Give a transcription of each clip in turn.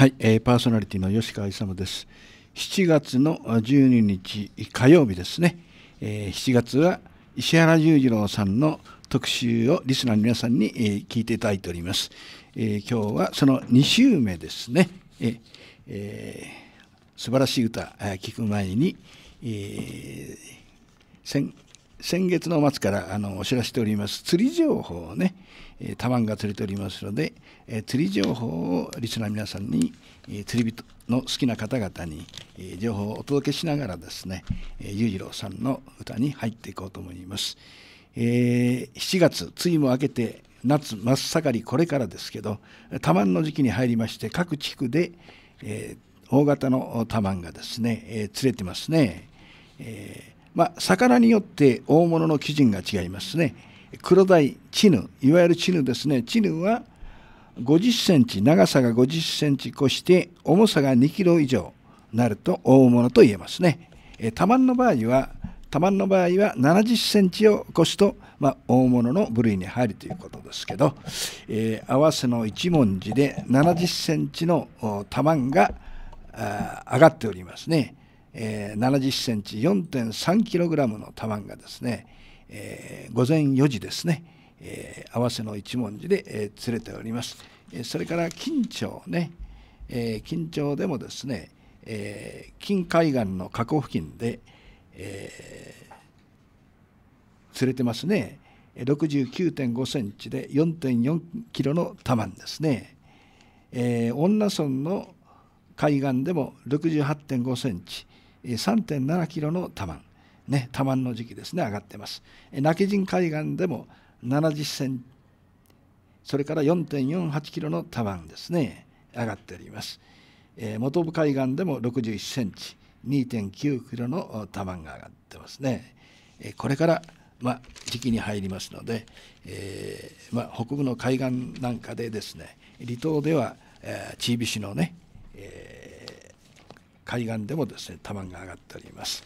はい、えー、パーソナリティの吉川勇です。7月の12日火曜日ですね、えー、7月は石原裕次郎さんの特集をリスナーの皆さんに、えー、聞いていただいております。えー、今日はその2週目ですね、えーえー、素晴らしい歌、えー、聞く前に、えー、先先月の末からあのお知らせしております釣り情報をね、えタマンが釣れておりますので、えー、釣り情報をリスナー皆さんに、えー、釣り人の好きな方々に、えー、情報をお届けしながらですね、えー、裕次郎さんの歌に入っていこうと思います。えー、7月、ついも明けて夏真っ盛りこれからですけど、多摩の時期に入りまして、各地区で、えー、大型の多摩がですね、えー、釣れてますね。えーまあ、魚によって大物の基準が違いますね。黒鯛チヌいわゆるチヌですねチヌは50センチ長さが50センチ越して重さが2キロ以上なると大物と言えますね。え多の場合は多慢の場合は70センチを越すと、まあ、大物の部類に入るということですけど、えー、合わせの一文字で70センチの多慢が上がっておりますね。えー、70センチ4.3キログラムの多慢がですね、えー、午前4時ですね、えー、合わせの一文字で、えー、連れております。えそれから金町ね、え金町でもですね、え金海岸の河口付近で、え連れてますね。69.5センチで4.4キロの玉摩ですね。えー、女村の海岸でも68.5センチ、3.7キロの多摩。ね、多満の時期ですね、上がってます。那木神海岸でも70センそれから4.48キロの多満ですね、上がっております。えー、元部海岸でも61センチ、2.9キロの多満が上がってますね。えー、これから、まあ、時期に入りますので、えー、まあ、北部の海岸なんかでですね、離島では、えー、チービシのね、えー、海岸でもですね、多満が上がっております。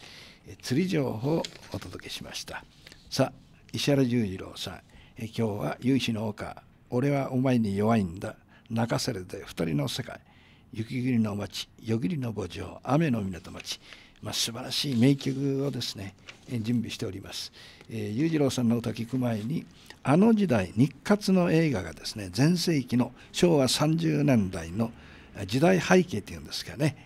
釣り情報をお届けしましたさあ石原裕次郎さん今日は有志の丘俺はお前に弱いんだ泣かされて二人の世界雪霧の町夜霧の墓場雨の港町まあ、素晴らしい名曲をですね準備しております、えー、裕次郎さんの歌聞く前にあの時代日活の映画がですね全盛期の昭和30年代の時代背景というんですかね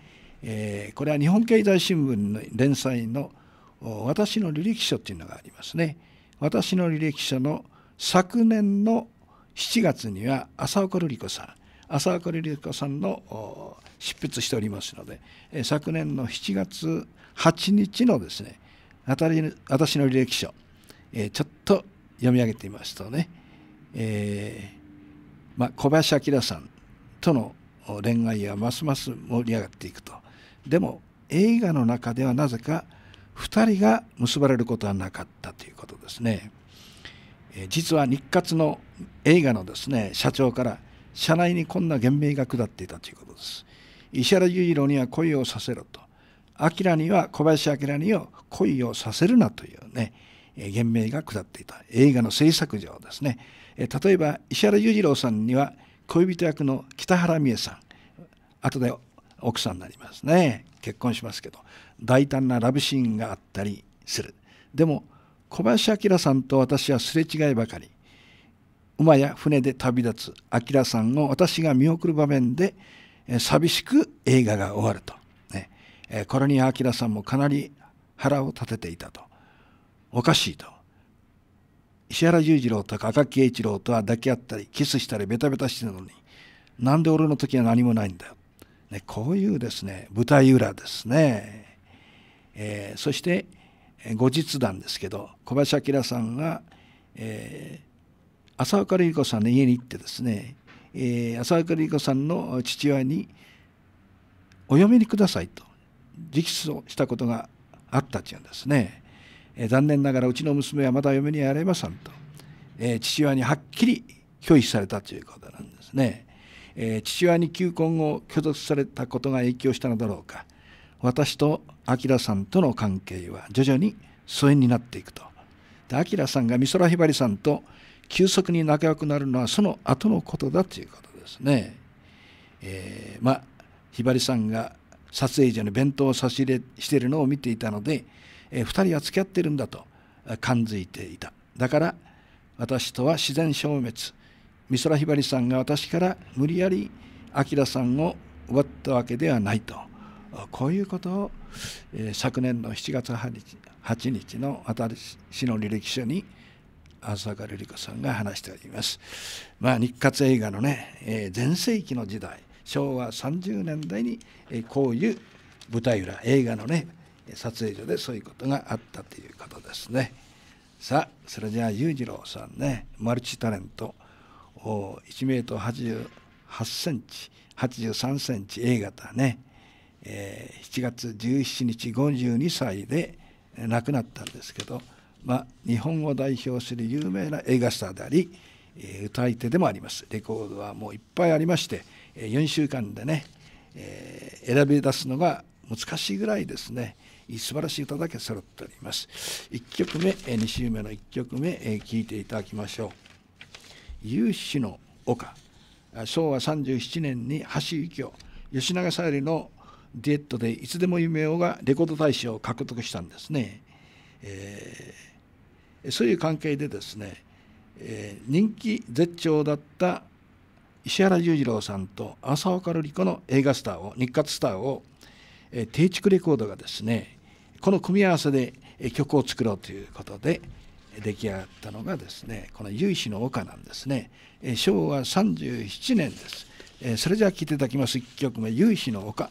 えー、これは日本経済新聞の連載の「私の履歴書」というのがありますね。私の履歴書の昨年の7月には浅岡瑠璃子さん浅岡瑠璃子さんの執筆しておりますので、えー、昨年の7月8日のですね私の履歴書、えー、ちょっと読み上げてみますとね、えーまあ、小林明さんとの恋愛はますます盛り上がっていくと。でも映画の中ではなぜか2人が結ばれることはなかったということですね。実は日活の映画のですね社長から社内にこんな言命が下っていたということです。石原裕次郎には恋をさせろと、明には小林明には恋をさせるなというね、言命が下っていた映画の制作上ですね。例えば石原裕次郎さんには恋人役の北原美恵さん、後で奥さんになりますね結婚しますけど大胆なラブシーンがあったりするでも小林明さんと私はすれ違いばかり馬や船で旅立つ明さんを私が見送る場面で寂しく映画が終わると、ね、これに明さんもかなり腹を立てていたとおかしいと石原裕次郎とか赤木栄一郎とは抱き合ったりキスしたりベタベタしてるのになんで俺の時は何もないんだよね、こういうですね舞台裏ですね、えー、そして後日談ですけど小林明さんが、えー、浅岡瑠璃子さんの家に行ってですね、えー、浅岡瑠璃子さんの父親に「お嫁にください」と直訴したことがあったっていうんですね、えー、残念ながらうちの娘はまだ嫁にやれませんと、えー、父親にはっきり拒否されたということなんですね。えー、父親に求婚を拒絶されたことが影響したのだろうか私と明さんとの関係は徐々に疎遠になっていくと。で明さんが美空ひばりさんと急速に仲良くなるのはその後のことだということですね。えー、まあひばりさんが撮影所に弁当を差し入れしているのを見ていたので、えー、2人は付き合ってるんだと感づいていた。だから私とは自然消滅美空ひばりさんが私から無理やり明さんを奪ったわけではないとこういうことを、えー、昨年の7月8日日の私の履歴書に浅香瑠璃子さんが話しております。まあ、日活映画のね全盛期の時代昭和30年代に、えー、こういう舞台裏映画のね撮影所でそういうことがあったということですね。さあそれじゃあ裕次郎さんねマルチタレント1メートル88センチ83センチ A 型ね、えー、7月17日52歳で亡くなったんですけど、まあ、日本を代表する有名な映画スターであり、えー、歌い手でもありますレコードはもういっぱいありまして、4週間でね、えー、選び出すのが難しいぐらいですね素晴らしい歌だけ揃っております1曲目2週目の1曲目聴いていただきましょう。有志の丘昭和37年に橋幸夫吉永小百合のデュエットで「いつでも夢を」がレコード大賞を獲得したんですね、えー、そういう関係でですね、えー、人気絶頂だった石原裕次郎さんと浅岡瑠璃子の映画スターを日活スターを、えー、定築レコードがですねこの組み合わせで曲を作ろうということで、出来上がったのがですねこの由緒の丘なんですね、えー、昭和37年です、えー、それじゃあ聴いていただきます1曲目「由緒の丘」。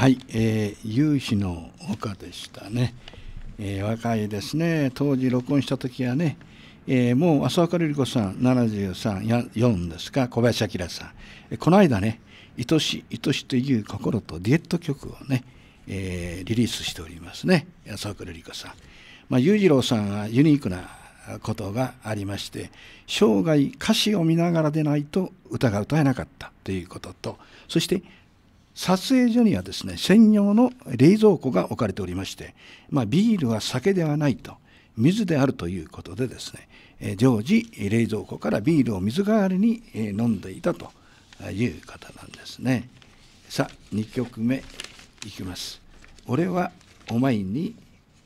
はい、えー、有志の丘でしたね、えー、若いですね当時録音した時はね、えー、もう浅岡瑠璃子さん734ですか小林明さん、えー、この間ね「愛し愛しという心」とディエット曲をね、えー、リリースしておりますね浅岡瑠璃子さん。まあ、裕次郎さんはユニークなことがありまして生涯歌詞を見ながらでないと歌が歌えなかったということとそして「撮影所にはですね、専用の冷蔵庫が置かれておりまして、まあ、ビールは酒ではないと、水であるということでですね、え常時冷蔵庫からビールを水代わりに、え飲んでいたという方なんですね。さあ、2曲目いきます。俺はお前に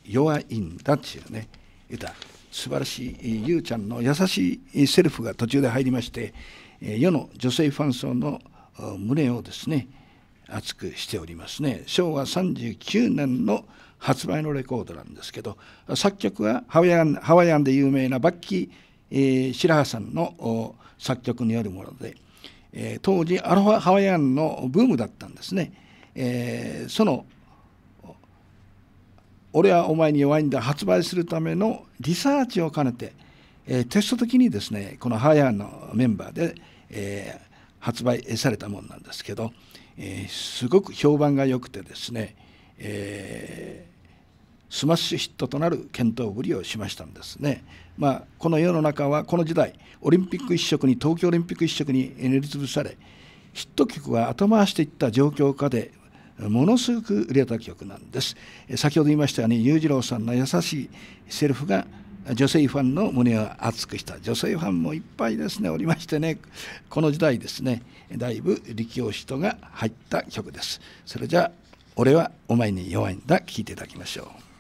弱いんだっていうね、歌。素晴らしいゆうちゃんの優しいセルフが途中で入りまして、世の女性ファン層の胸をですね、厚くしておりますね昭和39年の発売のレコードなんですけど作曲はハワイアンハワイアンで有名なバッキー、えー、白羽さんの作曲によるもので、えー、当時アロハハワイアンのブームだったんですね、えー、その「俺はお前に弱いんだ」発売するためのリサーチを兼ねて、えー、テスト的にですねこのハワイアンのメンバーで、えー、発売されたものなんですけど、えー、すごく評判が良くてですね、えー、スマッシュヒットとなる検討ぶりをしましたんですね。まあ、この世の中はこの時代オリンピック一色に東京オリンピック一色に塗りつぶされヒット曲が後回していった状況下でものすごく売れた曲なんです。先ほど言いましたように裕次郎さんの優しいセルフが女性ファンの胸を熱くした女性ファンもいっぱいですねおりましてねこの時代ですねだいぶ力押しとが入った曲ですそれじゃあ俺はお前に弱いんだ聴いていただきましょう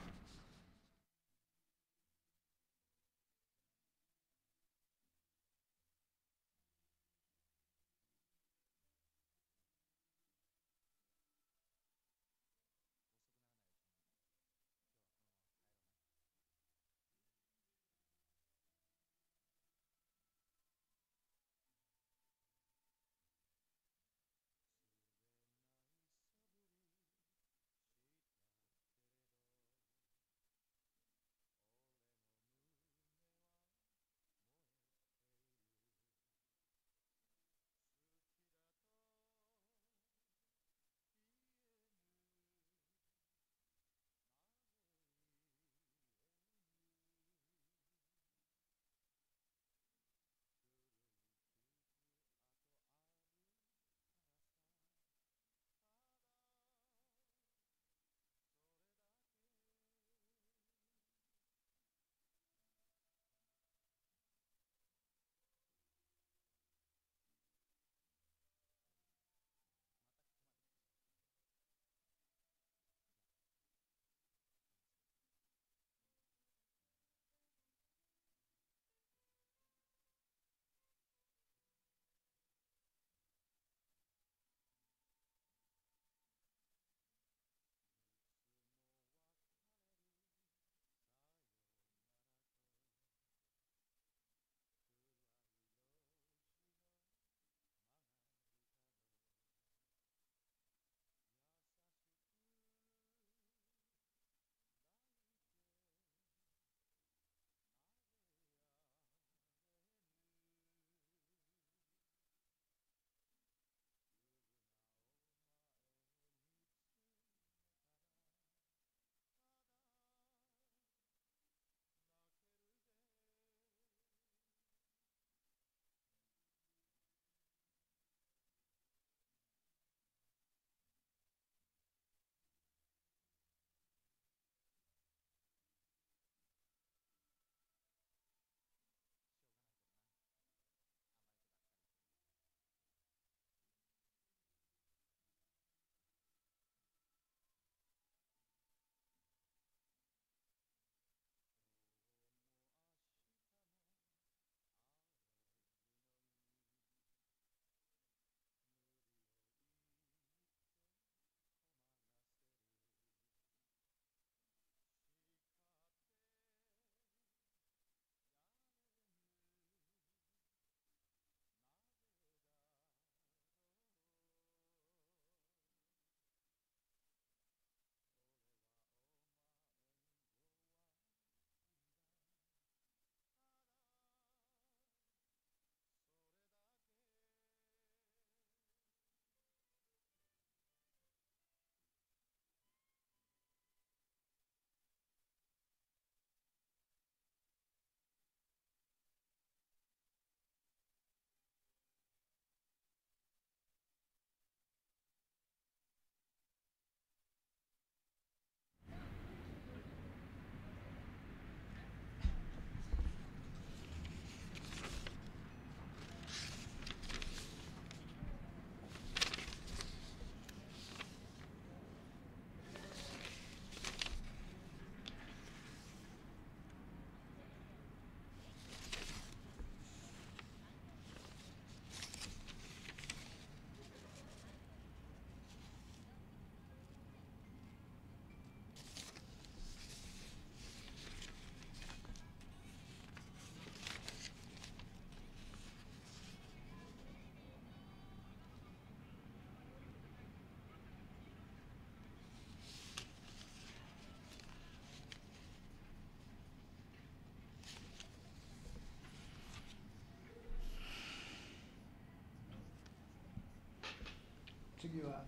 次は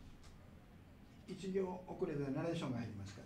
1行遅れたナレーションが入りますから。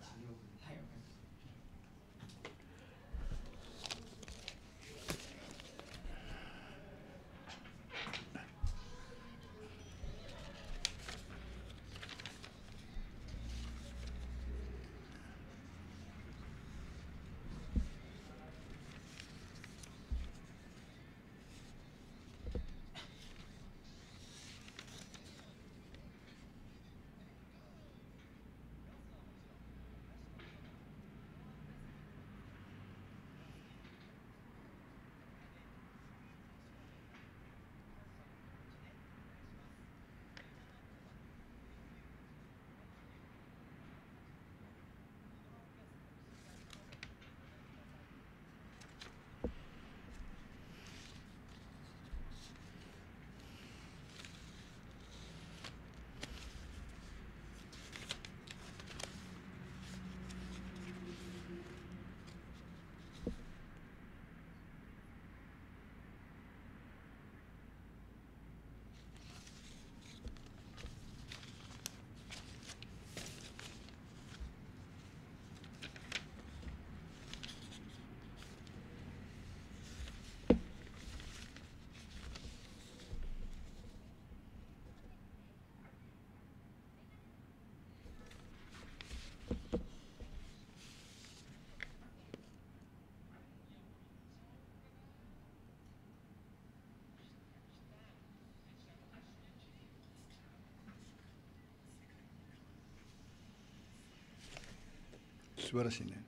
素晴らしいね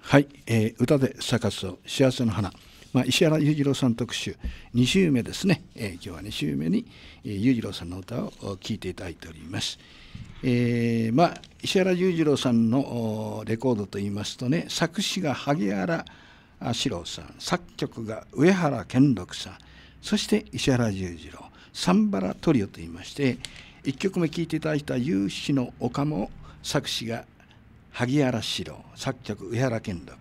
はい、えー、歌で咲かす幸せの花まあ、石原裕次郎さん特集2週目ですね、えー、今日は2週目に、えー、裕次郎さんの歌を聴いていただいております、えー、まあ、石原裕次郎さんのレコードといいますとね作詞が萩原四郎さん作曲が上原健六さんそして石原裕次郎サンバラトリオといいまして、1曲目聴いていただいた「有志の丘」も作詞が萩原史郎作曲上原健六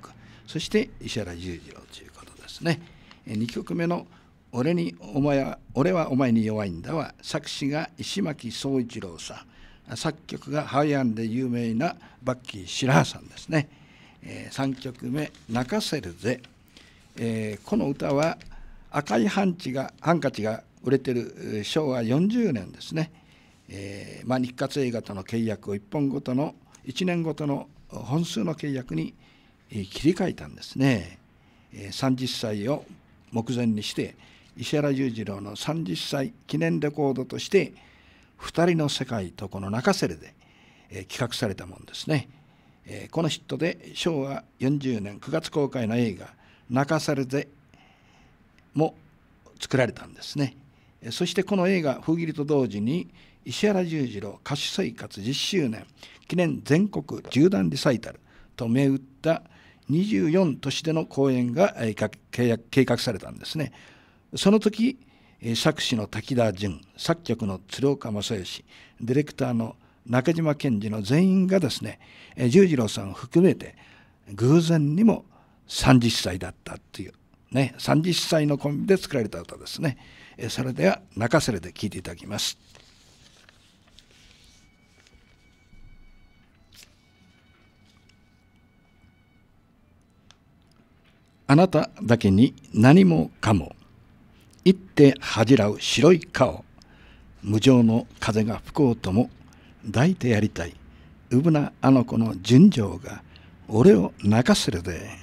そして石原裕次郎ということですね2曲目の「俺にお前は俺はお前に弱いんだは」は作詞が石巻宗一郎さん作曲がハワイアンで有名なバッキー白羽さんですね、え3曲目「泣かせるぜ」えこの歌は赤いハンチがハンカチが売れてる昭和40年ですねえーまあ、日活映画との契約を1本ごとの1年ごとの本数の契約に切り替えたんですね。30歳を目前にして石原裕次郎の30歳記念レコードとして「二人の世界」とこの中セレで、企画されたもんですね。このヒットで昭和40年9月公開の映画「中セレ」でも作られたんですね。そしてこの映画「封切り」と同時に「石原十次郎歌手生活10周年記念全国縦断リサイタルと銘打った24都市での公演が計画されたんですね。その時作詞の滝田淳作曲の鶴岡正義ディレクターの中島健二の全員がですね十次郎さんを含めて偶然にも30歳だったというね30歳のコンビで作られた歌ですねそれでは泣かせれで聴いていただきます。あなただけに何もかも一手恥じらう白い顔無情の風が吹こうとも抱いてやりたいうぶなあの子の純情が俺を泣かせるで。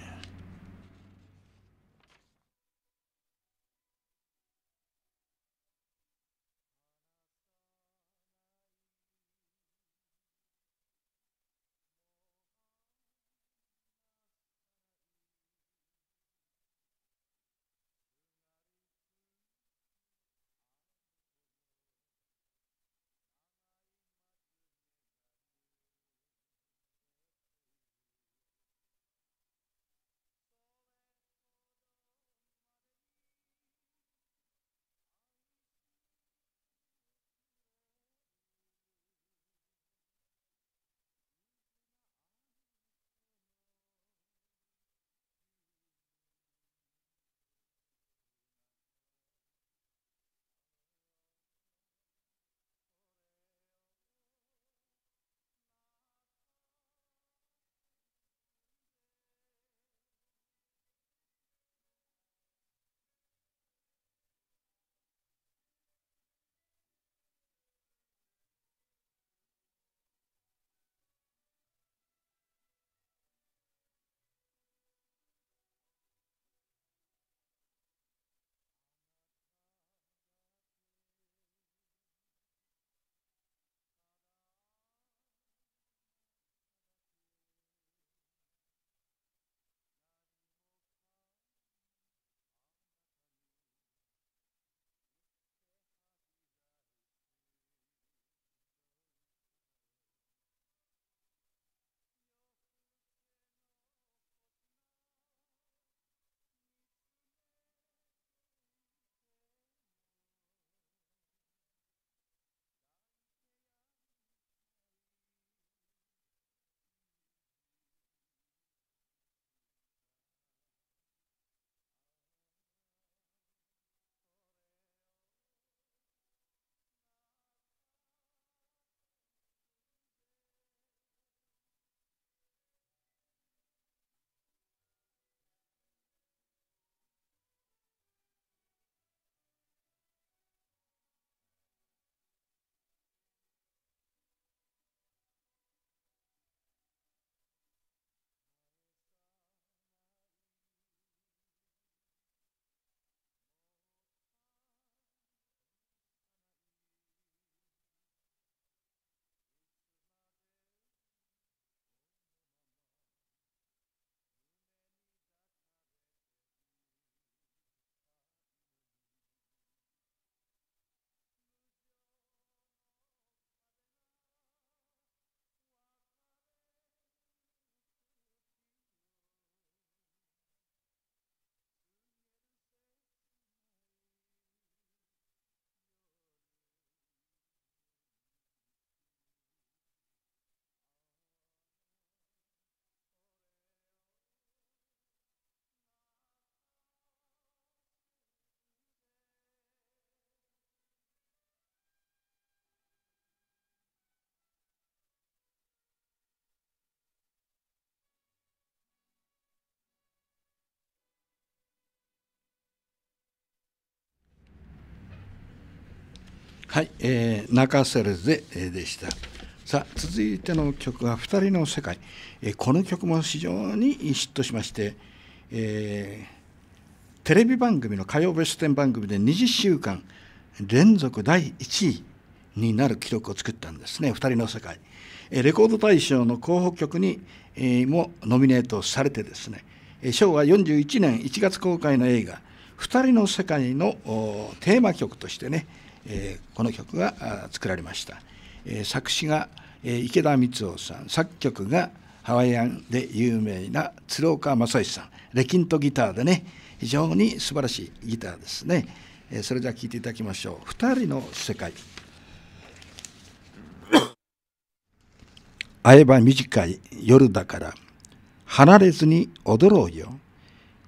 はい、えー、中セるぜでした。さあ続いての曲は「二人の世界」えー、この曲も非常に嫉妬しまして、えー、テレビ番組の火曜ベスト10番組で20週間連続第1位になる記録を作ったんですね「二人の世界」えー、レコード大賞の候補曲に、えー、もノミネートされてですね、昭和41年1月公開の映画「二人の世界」のテーマ曲としてねえー、この曲が作られました、えー、作詞が、えー、池田光雄さん作曲がハワイアンで有名な鶴岡正義さんレキントギターでね非常に素晴らしいギターですね、えー、それでは聴いていただきましょう二人の世界 会えば短い夜だから離れずに踊ろうよ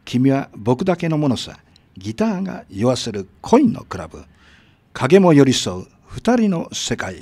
君は僕だけのものさギターが言わせる恋のクラブ影も寄り添う二人の世界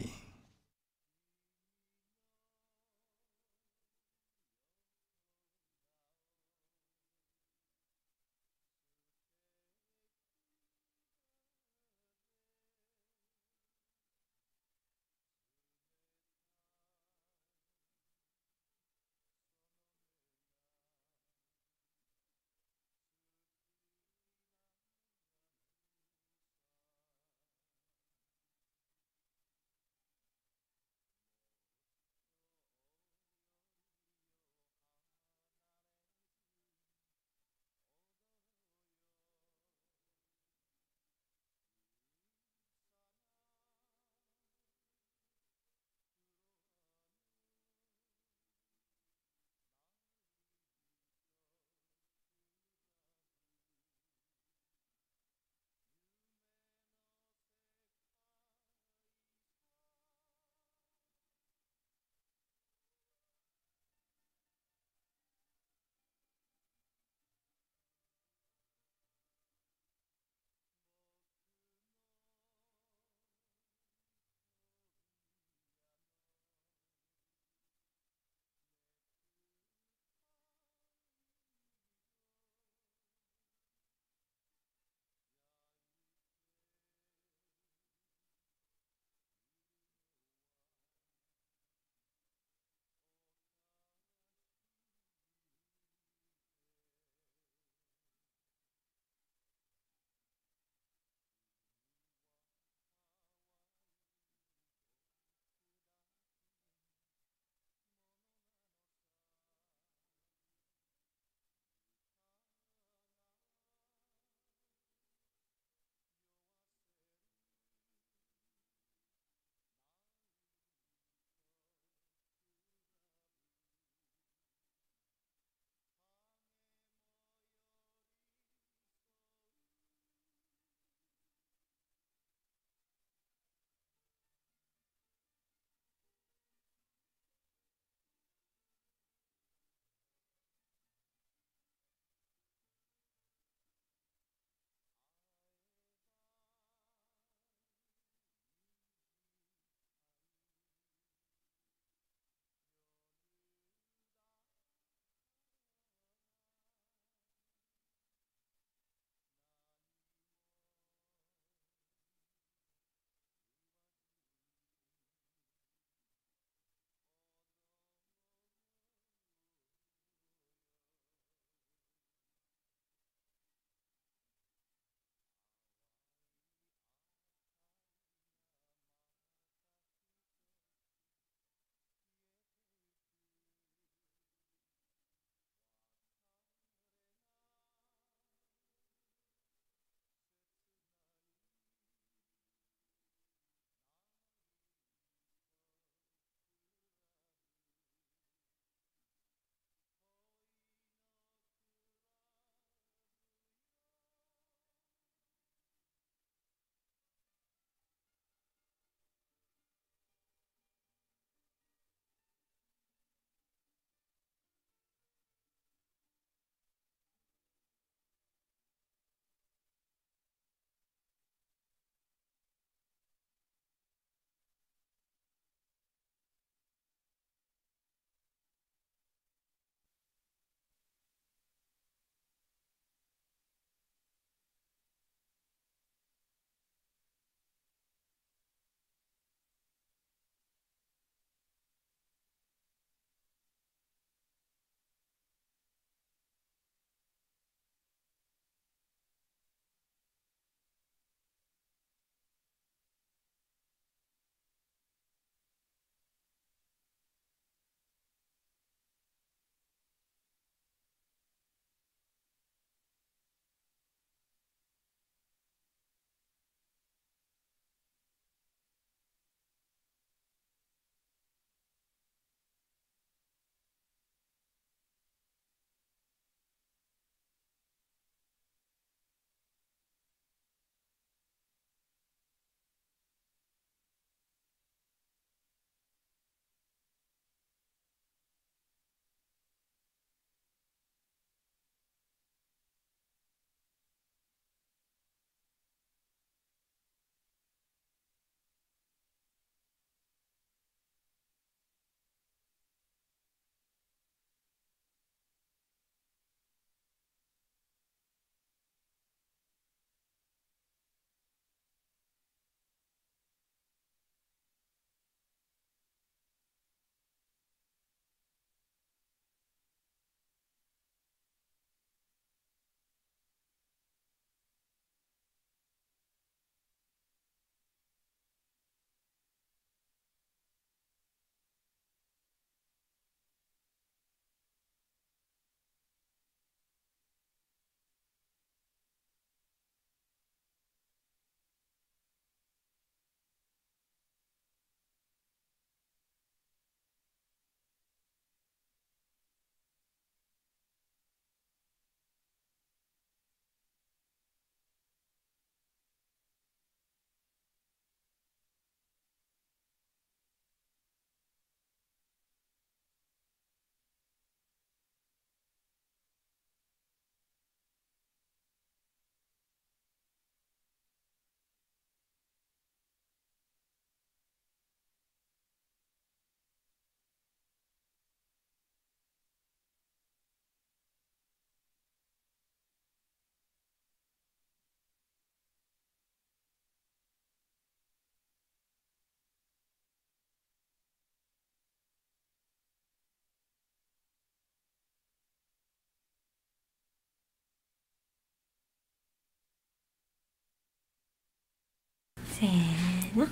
せーの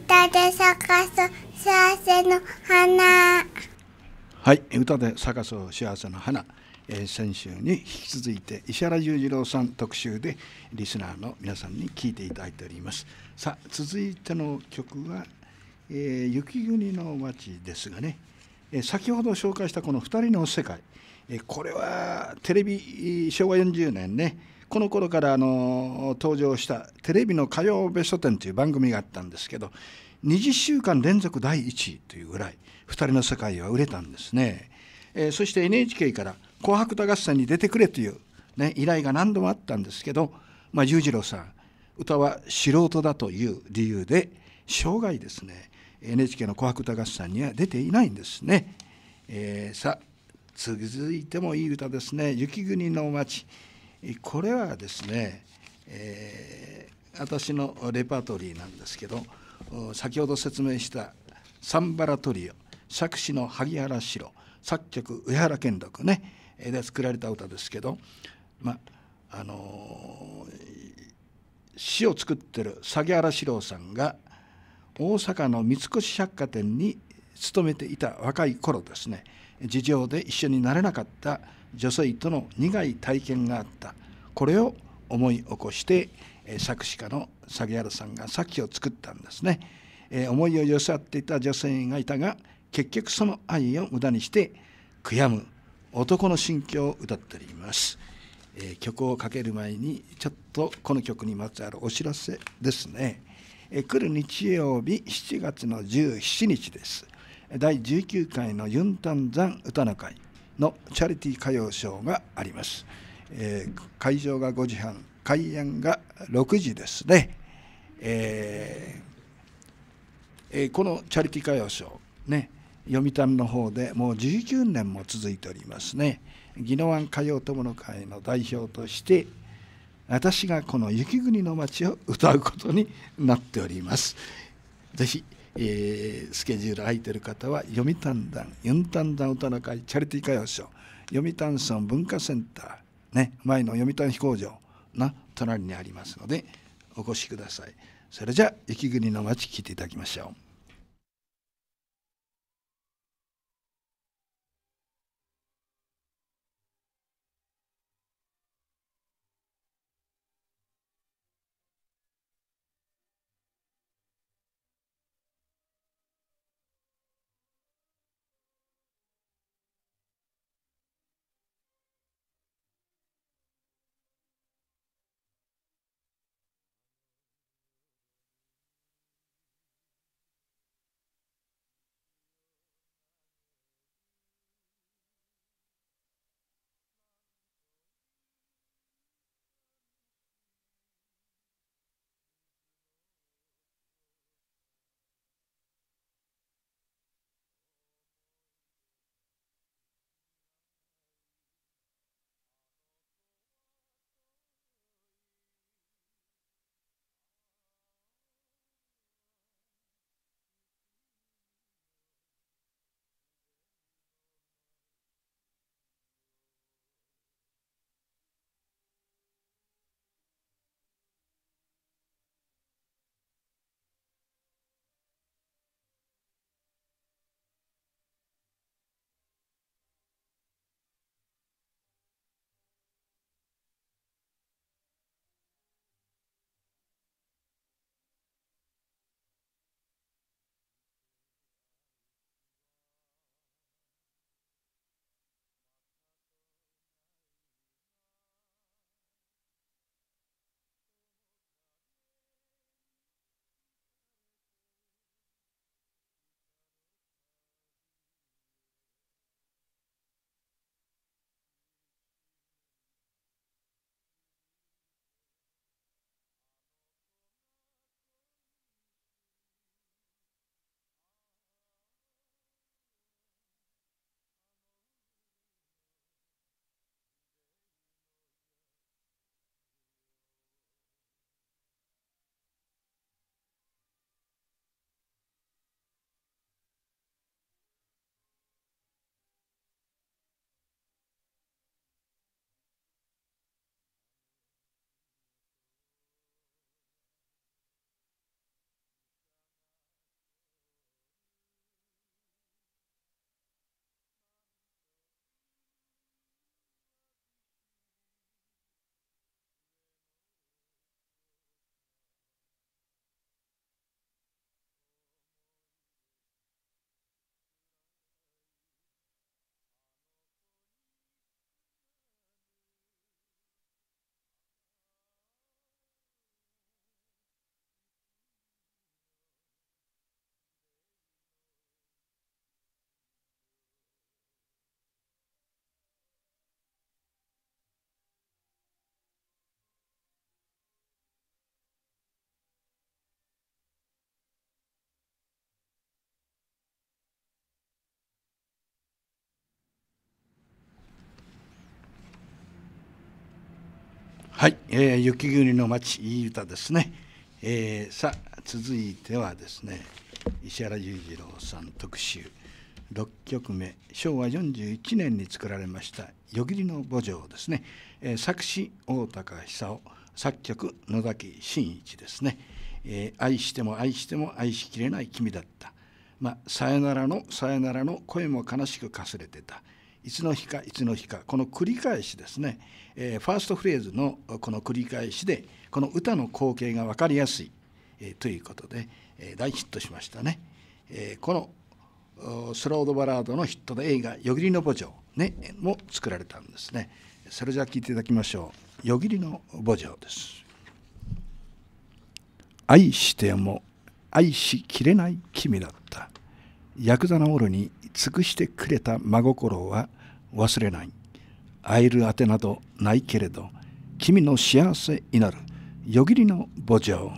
歌で咲かす幸せの花はい歌で咲かそ幸せの花、えー、先週に引き続いて石原裕次郎さん特集でリスナーの皆さんに聞いていただいておりますさあ続いての曲は、えー、雪国の街ですがね、えー、先ほど紹介したこの二人の世界、えー、これはテレビ昭和40年ねこの頃からあの登場したテレビの火曜ベスト1という番組があったんですけど、20週間連続第1位というぐらい、2人の世界は売れたんですね。えー、そして NHK から紅白歌合戦に出てくれという、ね、依頼が何度もあったんですけど、まあ、裕次郎さん、歌は素人だという理由で、生涯ですね、NHK の紅白歌合戦には出ていないんですね。えー、さあ、続いてもいい歌ですね、雪国の街。これはですね、えー、私のレパートリーなんですけど先ほど説明した「サンバラトリオ」作詞の萩原史郎作曲上原健六ねで作られた歌ですけど、まあのー、詩を作ってる萩原四郎さんが大阪の三越百貨店に勤めていた若い頃ですね事情で一緒になれなかった女性との苦い体験があったこれを思い起こして作詞家の詐欺原さんが作を作ったんですね、え思いを寄せ合っていた女性がいたが結局その愛を無駄にして悔やむ男の心境を歌っております、え曲をかける前にちょっとこの曲にまつわるお知らせですね、え来る日曜日7月の17日です第19回のユンタンザン歌の会のチャリティー歌謡ショーがあります、えー、会場が5時半開演が6時ですね、えーえー、このチャリティー歌謡ショーね読谷の方でもう19年も続いておりますね宜野湾歌謡友の会の代表として私がこの雪国の街を歌うことになっております。ぜひえー、スケジュール空いてる方は読谷団読谷団歌の会チャリティー歌謡ショ読谷村文化センター、ね、前の読谷飛行場な隣にありますのでお越しください。それじゃあ雪国の街聞いていただきましょう。はい、えー、雪国の街いい歌ですね、えー、さあ続いてはですね石原裕次郎さん特集6曲目昭和41年に作られました「夜霧の墓場」ですね、えー、作詞大高久夫作曲野崎真一ですね、えー、愛しても愛しても愛しきれない君だった」まあ「さよならのさよならの声も悲しくかすれてた」いつの日かいつの日かこの繰り返しですね、えー、ファーストフレーズのこの繰り返しでこの歌の光景が分かりやすい、えー、ということで、えー、大ヒットしましたね、えー、このスロードバラードのヒットで映画「よぎりの墓場、ね」も作られたんですねそれじゃあ聴いていただきましょう「よぎりの墓場」です愛しても愛しきれない君だったヤクザのオロに尽くしてくれた真心は忘れない会えるあてなどないけれど君の幸せになるよぎりの墓場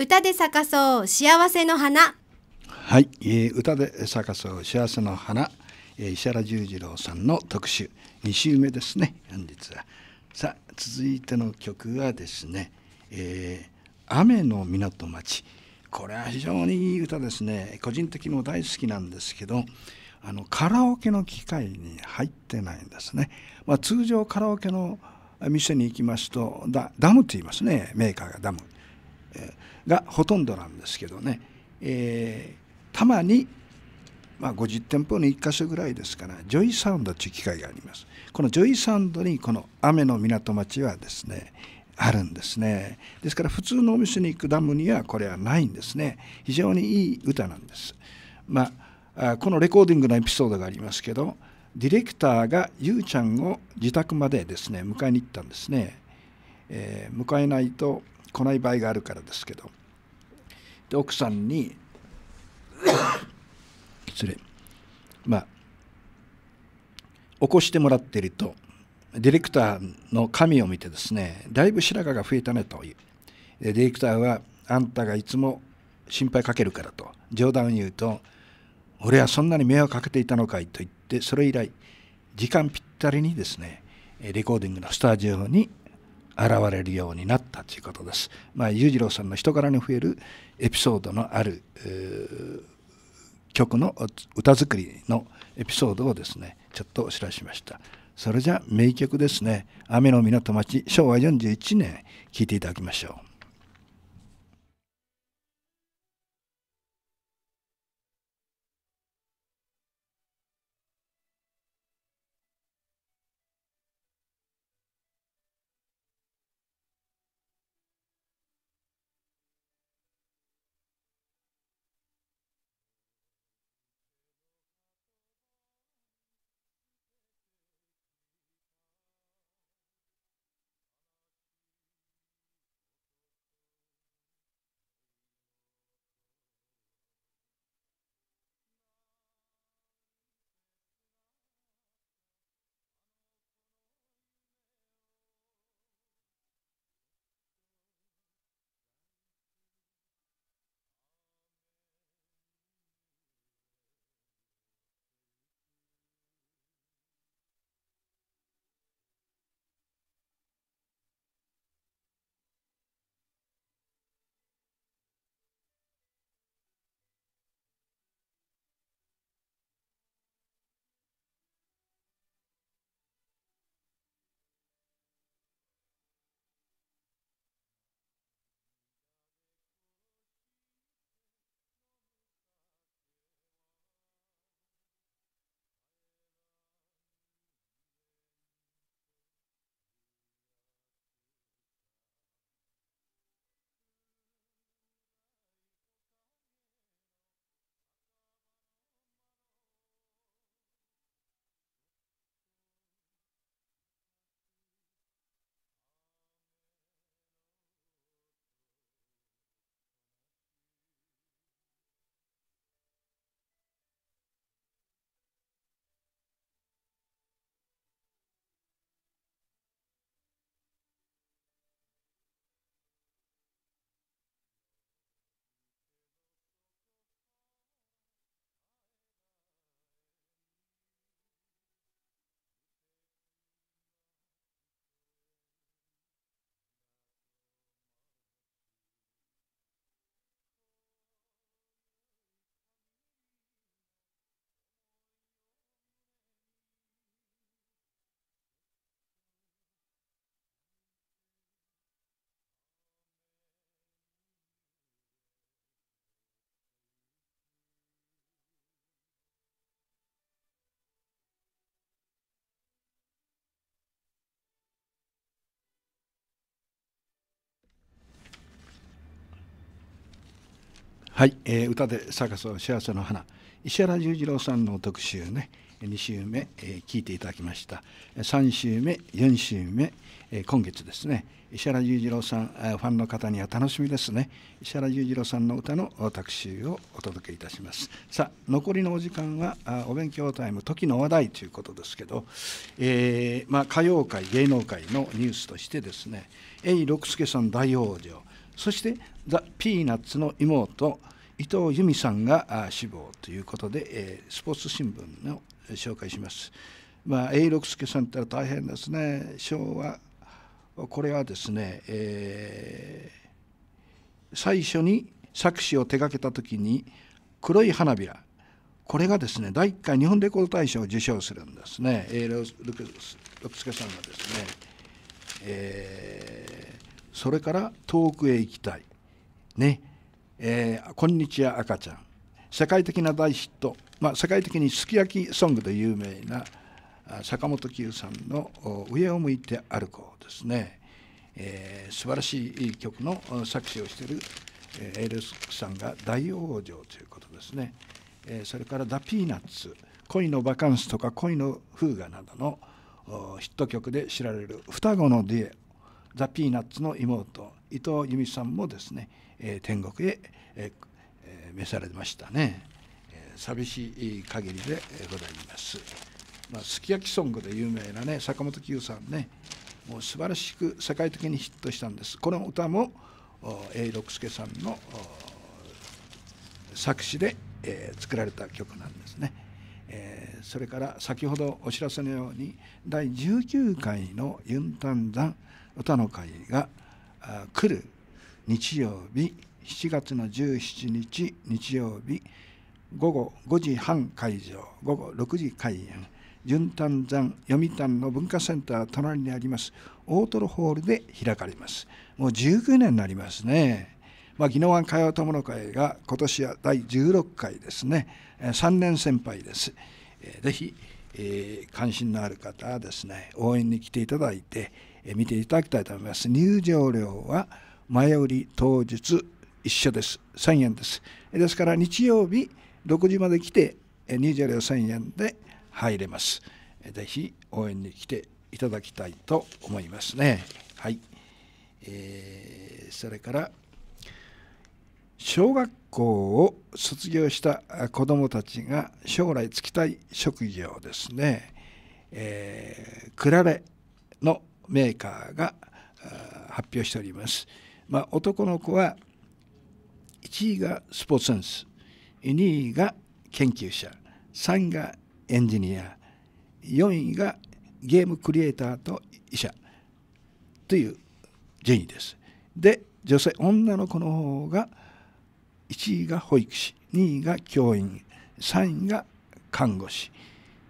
歌で咲かそう幸せの花はい、えー、歌で咲かそう幸せの花、えー、石原十次郎さんの特集2週目ですね本日はさあ続いての曲はですね、えー、雨の港町これは非常にいい歌ですね個人的にも大好きなんですけどあのカラオケの機械に入ってないんですね、まあ、通常カラオケの店に行きますとダダムと言いますねメーカーがダムがほとんどなんですけどね、えー、たまに、まあ、50店舗に1か所ぐらいですからジョイサウンドという機械がありますこのジョイサウンドにこの雨の港町はですねあるんですねですから普通のお店に行くダムにはこれはないんですね非常にいい歌なんですまあこのレコーディングのエピソードがありますけどディレクターがゆうちゃんを自宅までですね迎えに行ったんですね、えー、迎えないと来ない場合があるからですけどで奥さんに 失礼まあ起こしてもらっているとディレクターの髪を見てですねだいぶ白髪が増えたねというディレクターはあんたがいつも心配かけるからと冗談を言うと俺はそんなに迷惑かけていたのかいと言ってそれ以来時間ぴったりにですねレコーディングのスタジオに現れるようになったということです。まあ、裕次郎さんの人柄に増えるエピソードのある、えー、曲の歌作りのエピソードをですねちょっとお知らせしました。それじゃ名曲ですね「雨の港町」昭和41年聴いていただきましょう。はい、えー、歌でサーカスを幸せの花石原裕次郎さんの特集ね2週目、えー、聞いていただきました3週目4週目、えー、今月ですね石原裕次郎さんファンの方には楽しみですね石原裕次郎さんの歌の特集をお届けいたしますさあ残りのお時間はお勉強タイム時の話題ということですけど、えー、まあ、歌謡界芸能界のニュースとしてですね永六輔さん大往生そしてザ・ピーナッツの妹伊藤由美さんが死亡ということで、えー、スポーツ新聞の紹介します。まあ、永六輔さんったら大変ですね昭和これはですね、えー、最初に作詞を手がけたときに「黒い花びら」これがですね第1回日本レコード大賞を受賞するんですね永六輔さんがですね、えーそれから遠くへ行きたい。ね。えー、こんにちは赤ちゃん。世界的な大ヒット。まあ、世界的にすき焼きソングで有名な坂本九さんの「上を向いて歩こう」ですね、えー、素晴らしい曲の作詞をしているエールスさんが大往生ということですね、えー、それから「ダ・ピーナッツ」「恋のバカンス」とか「恋の風雅」などのヒット曲で知られる双子のディエザ・ピーナッツの妹伊藤由美さんもですね、えー、天国へ、えー、召されましたね、えー、寂しい限りでございます、まあ、すき焼きソングで有名なね坂本九さんねもう素晴らしく世界的にヒットしたんですこの歌も永六輔さんの作詞で、えー、作られた曲なんですね、えー、それから先ほどお知らせのように第19回のユンタンン」歌の会が来る日曜日7月の17日日曜日午後5時半会場午後6時開演純丹山読谷の文化センター隣にあります大トロホールで開かれますもう19年になりますねま宜野湾会話友の会が今年は第16回ですね3年先輩ですぜひ、えー、関心のある方はですね応援に来ていただいて見ていただきたいと思います。入場料は前売り当日一緒です。3円です。ですから日曜日6時まで来て入場料1000円で入れます。ぜひ応援に来ていただきたいと思いますね。はい。えー、それから小学校を卒業した子どもたちが将来就きたい職業ですね。えー、クラレのメーカーが発表しております。まあ、男の子は1位がスポーツセンス2位が研究者3位がエンジニア4位がゲームクリエイターと医者という順位です。で女性女の子の方が1位が保育士2位が教員3位が看護師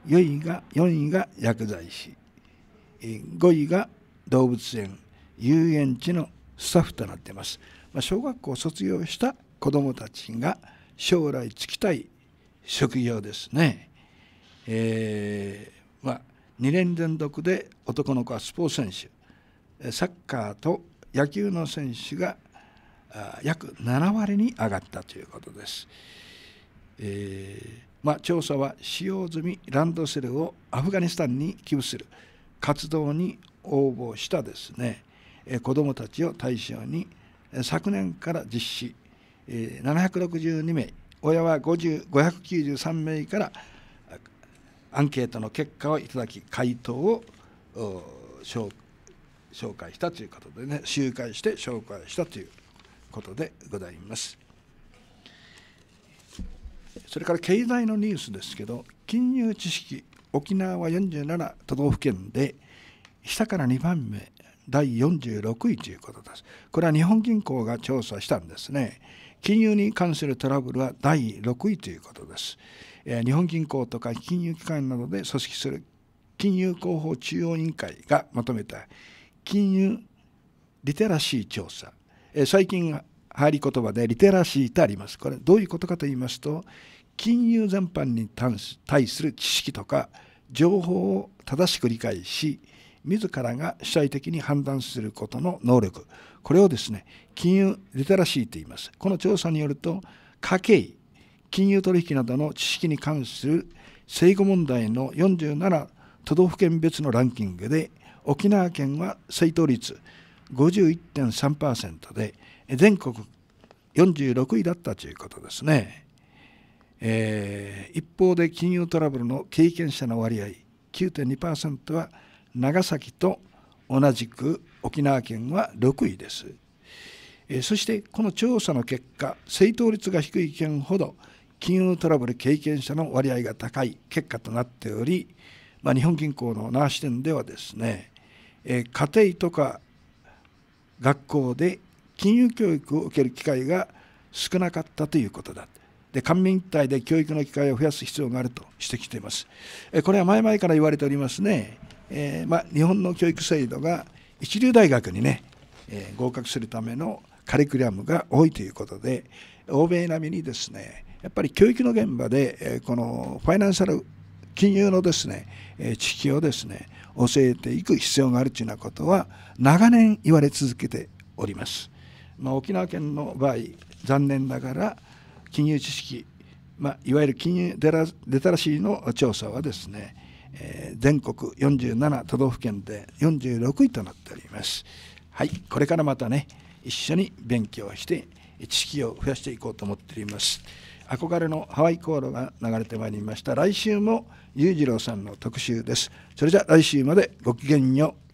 4位が ,4 位が薬剤師5位が動物園遊園地のスタッフとなっています、まあ、小学校を卒業した子どもたちが将来就きたい職業ですね、えー、まあ、2年連続で男の子はスポーツ選手サッカーと野球の選手が約7割に上がったということです、えー、まあ、調査は使用済みランドセルをアフガニスタンに寄付する活動に応募したですね、え子どもたちを対象に昨年から実施、え762名親は5 9 3名からアンケートの結果をいただき回答を紹介したということでね集会して紹介したということでございます。それから経済のニュースですけど金融知識沖縄は47都道府県で下から2番目第46位ということです。これは日本銀行が調査したんですね。金融に関するトラブルは第6位ということです。日本銀行とか金融機関などで組織する金融広報中央委員会がまとめた金融リテラシー調査。最近、入り言葉でリテラシーとあります。これどういうことかと言いますと、金融全般に対する知識とか情報を正しく理解し自らが主体的に判断することの能力これをですね金融リテラシーと言いますこの調査によると家計金融取引などの知識に関する正誤問題の47都道府県別のランキングで沖縄県は正答率51.3%で全国46位だったということですね。えー、一方で金融トラブルの経験者の割合9.2%は長崎と同じく沖縄県は6位です、えー、そしてこの調査の結果正答率が低い県ほど金融トラブル経験者の割合が高い結果となっており、まあ、日本銀行の那覇支店ではですね、えー、家庭とか学校で金融教育を受ける機会が少なかったということだ官民一体で教育の機会を増やす必要があると指摘しています。これは前々から言われておりますね、えー、ま日本の教育制度が一流大学にね、えー、合格するためのカリキュラムが多いということで、欧米並みにですね、やっぱり教育の現場で、えー、このファイナンシャル金融のですね、え知識をですね、教えていく必要があるというようなことは長年言われ続けております。まあ、沖縄県の場合、残念ながら金融知識、まあ、いわゆる金融デラデタラシーの調査はですね、えー、全国47都道府県で46位となっております。はい、これからまたね、一緒に勉強して知識を増やしていこうと思っております。憧れのハワイ航路が流れてまいりました。来週も裕次郎さんの特集です。それじゃあ来週までごきげんよう。